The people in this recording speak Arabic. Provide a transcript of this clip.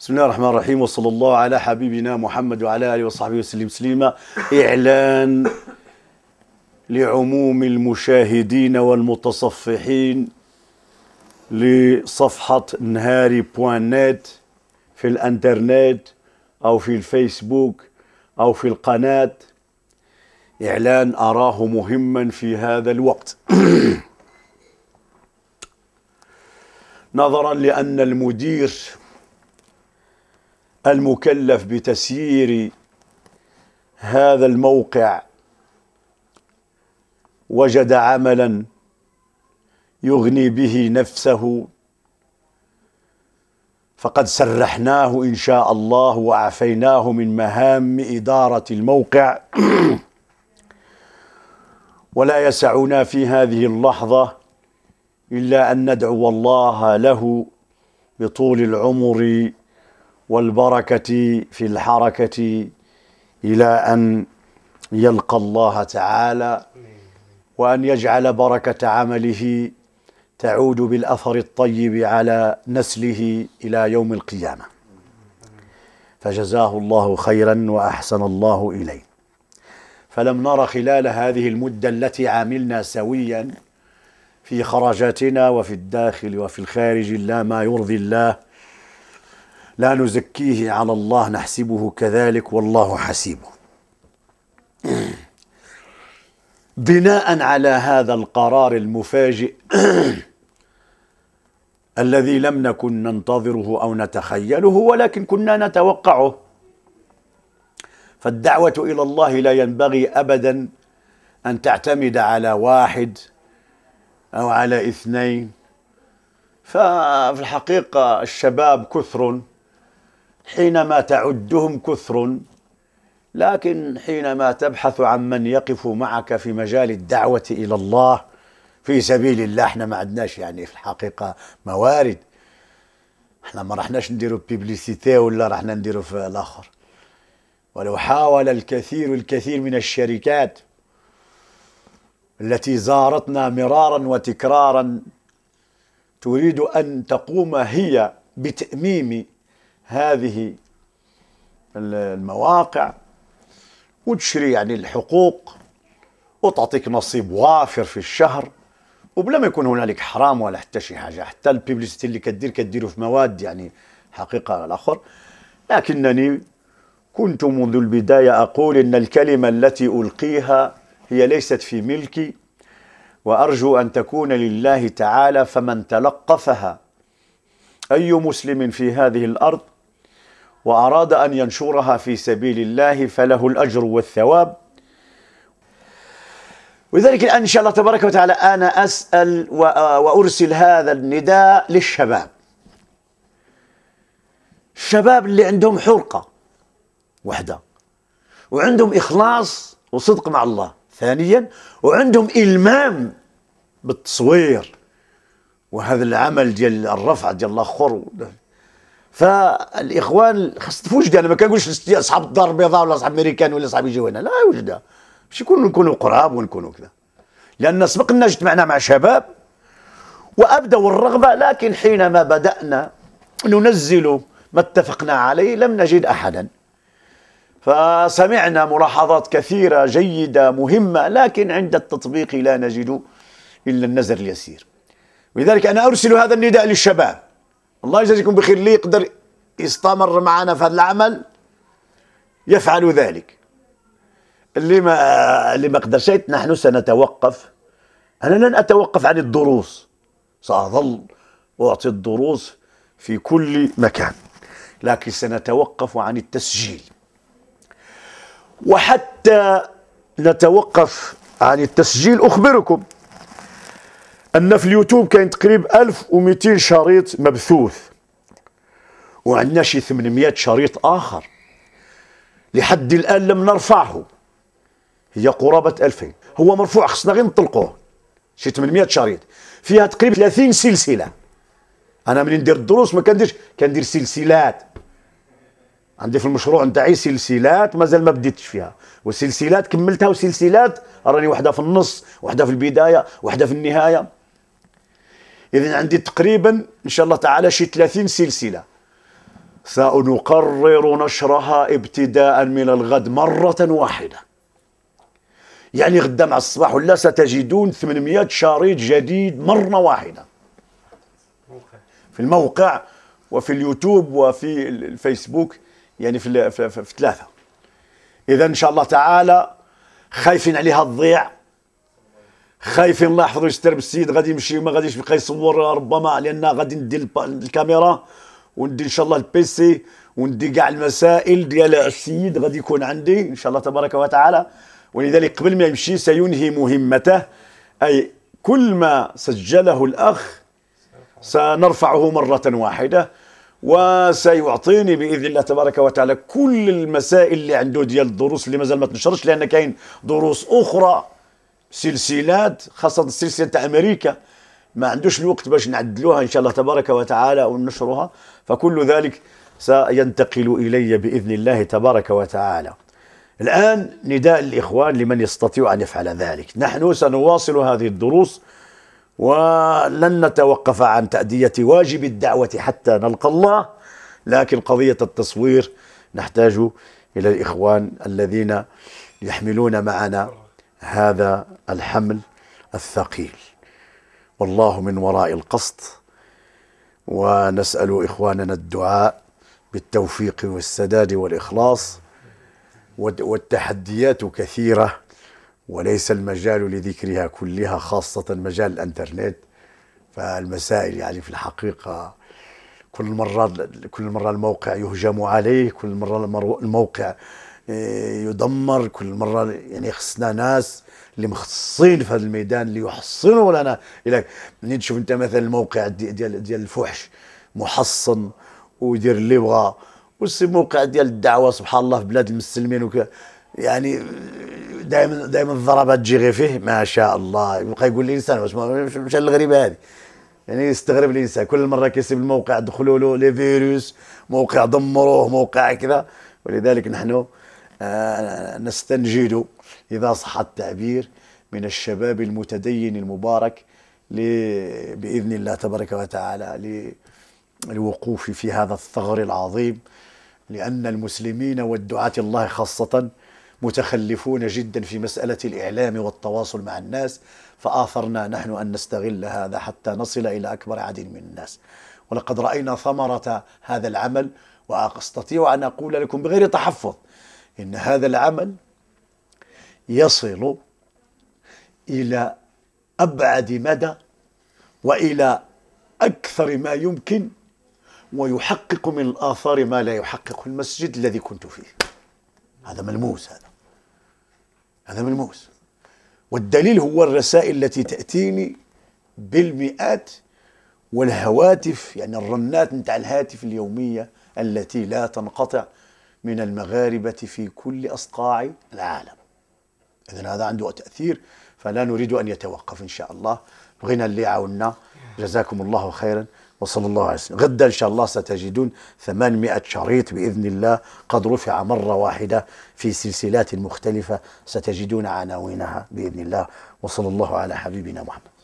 بسم الله الرحمن الرحيم وصلى الله على حبيبنا محمد وعلى اله وصحبه وسلم سليما اعلان لعموم المشاهدين والمتصفحين لصفحه نهاري بوان نت في الانترنت او في الفيسبوك او في القناه اعلان اراه مهما في هذا الوقت نظرا لان المدير المكلف بتسيير هذا الموقع وجد عملا يغني به نفسه فقد سرحناه ان شاء الله واعفيناه من مهام اداره الموقع ولا يسعنا في هذه اللحظه الا ان ندعو الله له بطول العمر والبركة في الحركة إلى أن يلقى الله تعالى وأن يجعل بركة عمله تعود بالأثر الطيب على نسله إلى يوم القيامة فجزاه الله خيرا وأحسن الله إليه فلم نرى خلال هذه المدة التي عملنا سويا في خرجاتنا وفي الداخل وفي الخارج إلا ما يرضي الله لا نزكيه على الله نحسبه كذلك والله حسيبه بناء على هذا القرار المفاجئ الذي لم نكن ننتظره او نتخيله ولكن كنا نتوقعه فالدعوه الى الله لا ينبغي ابدا ان تعتمد على واحد او على اثنين ففي الحقيقه الشباب كثر حينما تعدهم كثر لكن حينما تبحث عن من يقف معك في مجال الدعوة إلى الله في سبيل الله احنا ما عندناش يعني في الحقيقة موارد احنا ما رحناش نديرو بيبليسيتي ولا رحنا نديرو في الآخر ولو حاول الكثير الكثير من الشركات التي زارتنا مرارا وتكرارا تريد أن تقوم هي بتأميم هذه المواقع وتشري يعني الحقوق وتعطيك نصيب وافر في الشهر وبلا ما يكون هنالك حرام ولا حتى شي حاجه حتى البيبليستي اللي كدير كديرو في مواد يعني حقيقه الاخر لكنني كنت منذ البدايه اقول ان الكلمه التي القيها هي ليست في ملكي وارجو ان تكون لله تعالى فمن تلقفها اي مسلم في هذه الارض وأراد أن ينشرها في سبيل الله فله الأجر والثواب ولذلك الآن إن شاء الله تبارك وتعالى أنا أسأل وأرسل هذا النداء للشباب الشباب اللي عندهم حرقة وحدة وعندهم إخلاص وصدق مع الله ثانيا وعندهم إلمام بالتصوير وهذا العمل ديال الرفع ديال الاخر فالاخوان خاص وجده انا ما كنقولش اصحاب الدار البيضاء ولا اصحاب امريكان ولا اصحاب يجيو هنا لا وجده باش يكونوا نكونوا قراب ونكونوا كذا لان سبقنا اجتمعنا مع شباب وابدوا الرغبه لكن حينما بدانا ننزل ما اتفقنا عليه لم نجد احدا فسمعنا ملاحظات كثيره جيده مهمه لكن عند التطبيق لا نجد الا النزر اليسير ولذلك انا ارسل هذا النداء للشباب الله يجزيكم بخير اللي يقدر يستمر معنا في هذا العمل يفعل ذلك اللي ما اللي ما قدرش نحن سنتوقف انا لن اتوقف عن الدروس ساظل اعطي الدروس في كل مكان لكن سنتوقف عن التسجيل وحتى نتوقف عن التسجيل اخبركم ان في اليوتيوب كاين تقريبا 1200 شريط مبثوث وعندنا شي 800 شريط اخر لحد الان لم نرفعه هي قرابه 2000 هو مرفوع خصنا غير نطلقوه شي 800 شريط فيها تقريبا 30 سلسله انا ملي ندير الدروس ما كنديرش كندير سلسلات عندي في المشروع نتاعي سلسلات مازال ما بديتش فيها وسلسلات كملتها وسلسلات راني وحده في النص وحده في البدايه وحده في النهايه إذا عندي تقريبا إن شاء الله تعالى شي 30 سلسلة سنقرر نشرها ابتداء من الغد مرة واحدة يعني غدا مع الصباح ولا ستجدون 800 شريط جديد مرة واحدة في الموقع وفي اليوتيوب وفي الفيسبوك يعني في, في, في, في ثلاثة إذا إن خايفين عليها تضيع خايفين الله يحفظه يستر بالسيد غادي يمشي وما غاديش يبقى يصور ربما لان غادي ندي الكاميرا وندي ان شاء الله البيسي وندي كاع المسائل ديال السيد غادي يكون عندي ان شاء الله تبارك وتعالى ولذلك قبل ما يمشي سينهي مهمته اي كل ما سجله الاخ سنرفعه مره واحده وسيعطيني باذن الله تبارك وتعالى كل المسائل اللي عنده ديال الدروس اللي مازال ما تنشرش لان كاين دروس اخرى سلسلات خاصه السلسله تاع امريكا ما عندوش الوقت باش نعدلوها ان شاء الله تبارك وتعالى وننشرها فكل ذلك سينتقل الي باذن الله تبارك وتعالى. الان نداء الاخوان لمن يستطيع ان يفعل ذلك، نحن سنواصل هذه الدروس ولن نتوقف عن تأدية واجب الدعوة حتى نلقى الله لكن قضية التصوير نحتاج إلى الإخوان الذين يحملون معنا هذا الحمل الثقيل والله من وراء القصد ونسال اخواننا الدعاء بالتوفيق والسداد والاخلاص والتحديات كثيره وليس المجال لذكرها كلها خاصه مجال الانترنت فالمسائل يعني في الحقيقه كل مره كل مره الموقع يهجم عليه كل مره الموقع آه، يدمر كل مره يعني خصنا ناس اللي مختصين في هذا الميدان اللي يحصنوا لنا الى منين تشوف انت مثلا الموقع ديال ديال الفحش محصن ويدير اللي بغى والموقع ديال الدعوه سبحان الله في بلاد المسلمين وك يعني دائما دائما الضربات تجي غير فيه ما شاء الله يبقى يقول الانسان واش مش للغريبه هذه يعني يستغرب الانسان كل مره كيسيب الموقع دخلوا له لي فيروس موقع دمروه موقع كذا ولذلك نحن آه، نستنجد إذا صح التعبير من الشباب المتدين المبارك بإذن الله تبارك وتعالى للوقوف في هذا الثغر العظيم لأن المسلمين والدعاة الله خاصة متخلفون جدا في مسألة الإعلام والتواصل مع الناس فآثرنا نحن أن نستغل هذا حتى نصل إلى أكبر عدد من الناس ولقد رأينا ثمرة هذا العمل وأستطيع أن أقول لكم بغير تحفظ إن هذا العمل يصل إلى أبعد مدى وإلى أكثر ما يمكن ويحقق من الآثار ما لا يحقق المسجد الذي كنت فيه هذا ملموس هذا هذا ملموس والدليل هو الرسائل التي تأتيني بالمئات والهواتف يعني الرنات نتاع الهاتف اليومية التي لا تنقطع من المغاربة في كل أصقاع العالم إذا هذا عنده تأثير فلا نريد أن يتوقف إن شاء الله الغنى اللي عاونا جزاكم الله خيرا وصلى الله عليه وسلم غدا إن شاء الله ستجدون 800 شريط بإذن الله قد رفع مرة واحدة في سلسلات مختلفة ستجدون عناوينها بإذن الله وصلى الله على حبيبنا محمد